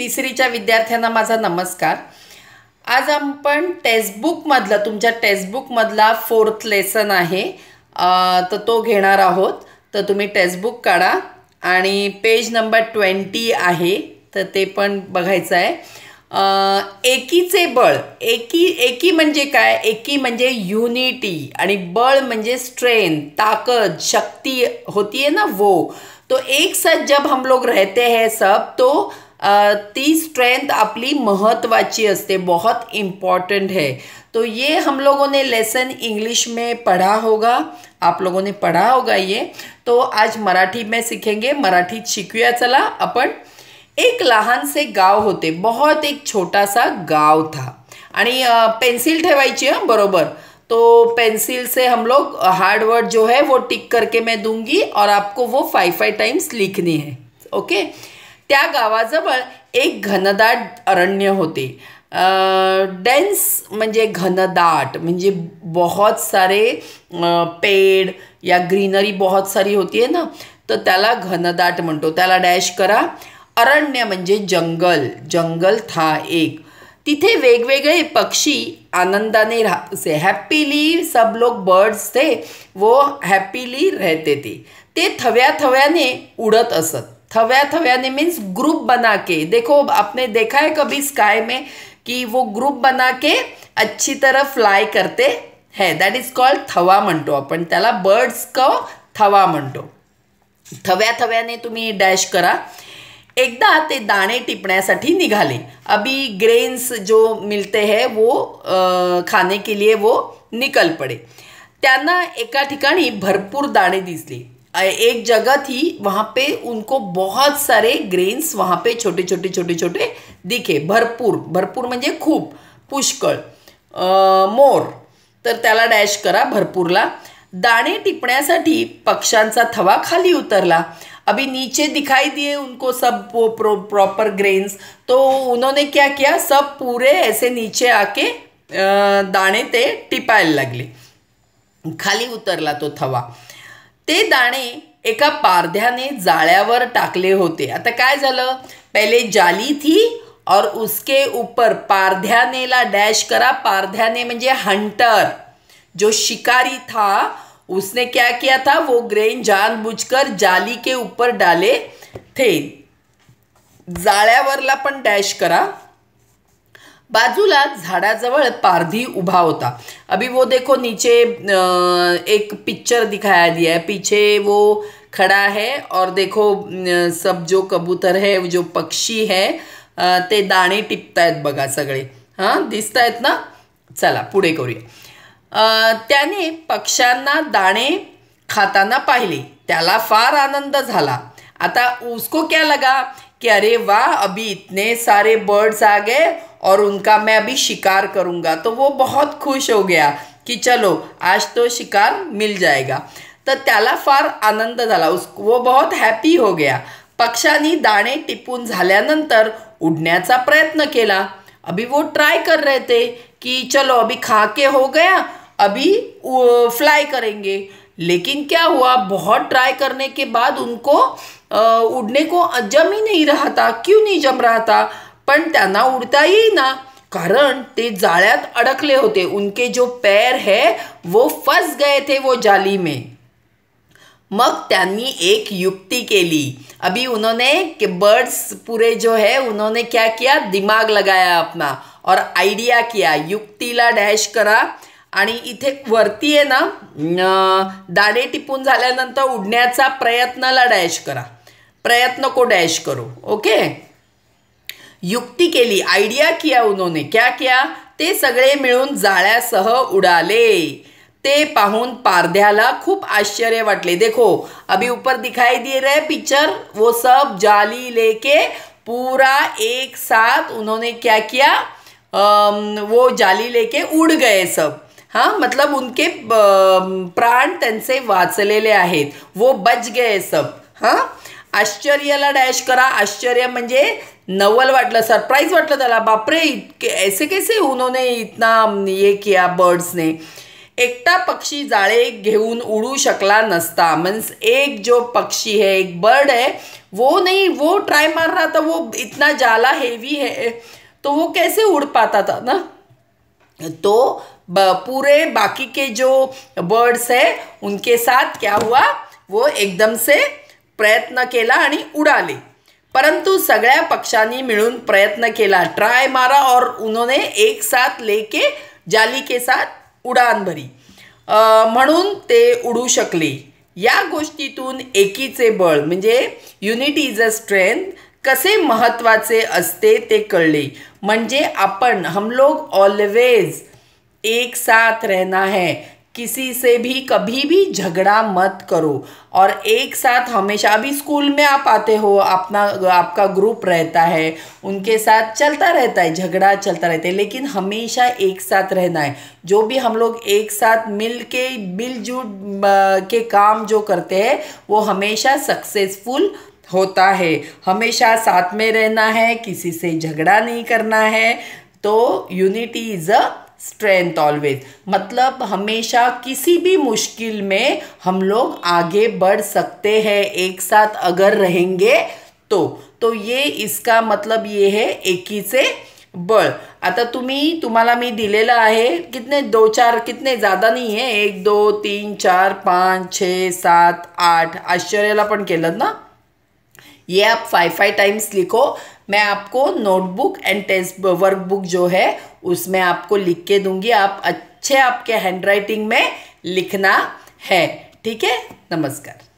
तिसरीच्या विद्यार्थ्यांना माझा नमस्कार आज आपण टेक्स्टबुकमधला तुमच्या टेक्स्टबुकमधला फोर्थ लेसन आहे तर तो घेणार आहोत तर तुम्ही टेक्स्टबुक काढा आणि पेज नंबर ट्वेंटी आहे तर ते पण बघायचं आहे एकीचे बळ एकी एकी म्हणजे काय एकी म्हणजे युनिटी आणि बळ म्हणजे स्ट्रेन ताकद शक्ती होती है ना वो तो एक साथ जब हम लोग रहते हैं सब तो ती स्ट्रेंथ अपनी महत्वाची असते बहुत इम्पॉर्टेंट है तो ये हम लोगों ने लेसन इंग्लिश में पढ़ा होगा आप लोगों ने पढ़ा होगा ये तो आज मराठी में सीखेंगे मराठी शिकूया चला अपन एक लहान से गाँव होते बहुत एक छोटा सा गाँव था आणि पेंसिल ठेवायची हां बरोबर तो पेंसिल से हम लोग हार्ड वर्ड जो है वो टिक करके मैं दूंगी और आपको वो फाइव फाइव टाइम्स लिखनी है ओके त्या गावाजवळ एक घनदाट अरण्य होते डेन्स म्हणजे घनदाट म्हणजे बहुत सारे पेड या ग्रीनरी बहुत सारी होती आहे ना तर त्याला घनदाट म्हणतो त्याला डॅश करा अरण्य म्हणजे जंगल जंगल था एक तिथे वेगवेगळे पक्षी आनंदाने राहते हॅपीली सब लोक बर्ड्स थे वो हॅपीली राहते ते थव्या थव्याने उडत असत थव्या थवया ने मीन्स ग्रुप बना के देखो आपने देखा है कभी स्काई में कि वो ग्रुप बना के अच्छी तरह फ्लाय करते है दैट इज कॉल्ड थवा मन तो अपन बर्ड्स क थवा म्हणतो थव्या थव्याने तुम्हें डैश करा एकदा ते दाणे सा निघाले अभी ग्रेन्स जो मिलते हैं वो आ, खाने के लिए वो निकल पडे एका ठिकाणी भरपूर दाने दिसले एक जगह थी वहां पे उनको बहुत सारे ग्रेन्स वहां पे छोटे छोटे छोटे छोटे दिखे भरपूर भरपूर म्हणजे खूप पुष्कळ मोर तर त्याला डॅश करा भरपूरला दाणे टिपण्यासाठी पक्ष्यांचा थवा खाली उतरला अभी नीचे दिखाई दिए उनको सब वो प्रॉपर ग्रेन्स तो उन्होंने क्या किया सब पूरे ऐसे नीचे आके दाणे ते टिपायला लागले खाली उतरला तो थवा ते दाणे एका पारध्याने जाळ्यावर टाकले होते आता काय झालं पहिले जाली थी और उसके ऊपर पारध्यानेला डॅश करा पारध्याने म्हणजे हंटर जो शिकारी था उसने क्या किया था वो ग्रेन जानबूझकर जाली के ऊपर डाले थे जाळ्यावरला पण डॅश करा बाजूला झाडाजवळ पारधी उभा होता अभी वो देखो नीचे एक पिक्चर दिखाया दिया है पीछे वो खड़ा है और देखो सब जो कबूतर है जो पक्षी है ते दाणे टिपतायत बघा सगळे हां दिसतायत ना चला पुढे करूया त्याने पक्ष्यांना दाणे खाताना पाहिले त्याला फार आनंद झाला आता उसको क्या लगा की अरे वाह अभी इतने सारे बर्ड्स आ गए और उनका मैं अभी शिकार करूँगा तो वो बहुत खुश हो गया कि चलो आज तो शिकार मिल जाएगा तो त्याला फार आनंद झाला उस वो बहुत हैप्पी हो गया पक्षांनी दाणे टिपून झाल्यानंतर उडण्याचा प्रयत्न केला अभी वो ट्राई कर रहे थे कि चलो अभी खा के हो गया अभी फ्लाई करेंगे लेकिन क्या हुआ बहुत ट्राई करने के बाद उनको उड़ने को जम ही नहीं रहा था क्यों नहीं जम रहा था पण त्यांना उडता येईना कारण ते जाळ्यात अडकले होते उनके जो पैर है वो फस गए थे वो जाली में मग त्यांनी एक युक्ती केली अभी उन्होंने कि बर्ड्स पुरे जो है उन्होंने क्या किया दिमाग लगाया अपना और आयडिया किया युक्तीला डॅश करा आणि इथे वरती आहे ना दाणे टिपून झाल्यानंतर उडण्याचा प्रयत्नाला डॅश करा प्रयत्न को डॅश करू ओके युक्ती केली आयडिया किया उन्होंने क्या किया ते सगळे मिळून जाळ्यासह उडाले ते पाहून पारध्याला खूप आश्चर्य वाटले देखो अभी ऊपर दिखाई दे रहे पिक्चर वो सब जाली लेके पूरा एक साथ उन्होंने क्या किया वो जाली लेके उड गए सब हां मतलब उनके प्राण त्यांचे वाचलेले आहेत वो बच गए सब हां आश्चर्यला डॅश करा आश्चर्य म्हणजे नवल वाटल सरप्राइज वाटल तला बापरे इतके ऐसे कैसे उन्होंने इतना ये किया बर्ड्स ने एकटा पक्षी जाड़े घेऊन उड़ू शकला नस्ता मीन्स एक जो पक्षी है एक बर्ड है वो नहीं वो ट्राई मार रहा था वो इतना जाला हेवी है तो वो कैसे उड़ पाता था ना तो पूरे बाकी के जो बर्ड्स है उनके साथ क्या हुआ वो एकदम से प्रयत्न केला उड़ा ली परंतु सगळ्या पक्षांनी मिळून प्रयत्न केला ट्राय मारा और उन्होंने एक साथ लेके जाली के साथ उडान भरी म्हणून ते उडू शकले या गोष्टीतून एकीचे बळ म्हणजे युनिटी इज अ स्ट्रेंथ कसे महत्त्वाचे असते ते कळले म्हणजे आपण हम लोग ऑलवेज एक साथ रहना है किसी से भी कभी भी झगड़ा मत करो और एक साथ हमेशा अभी स्कूल में आप आते हो अपना आपका ग्रुप रहता है उनके साथ चलता रहता है झगड़ा चलता रहता है लेकिन हमेशा एक साथ रहना है जो भी हम लोग एक साथ मिल के मिलजुल के काम जो करते हैं वो हमेशा सक्सेसफुल होता है हमेशा साथ में रहना है किसी से झगड़ा नहीं करना है तो unity is a strength always मतलब हमेशा किसी भी मुश्किल में हम लोग आगे बढ़ सकते हैं एक साथ अगर रहेंगे तो तो ये इसका मतलब ये है से बल आता तुम्ही तुम्हाला मी दिलेलं आहे कितने दो चार कितने ज़्यादा नहीं है एक दो तीन चार पाँच छः सात आठ आश्चर्याला पण केलं ना ये आप फाइव फाइव टाइम्स लिखो मैं आपको नोटबुक एंड टेस्ट वर्कबुक जो है उसमें आपको लिख के दूंगी आप अच्छे आपके हैंड में लिखना है ठीक है नमस्कार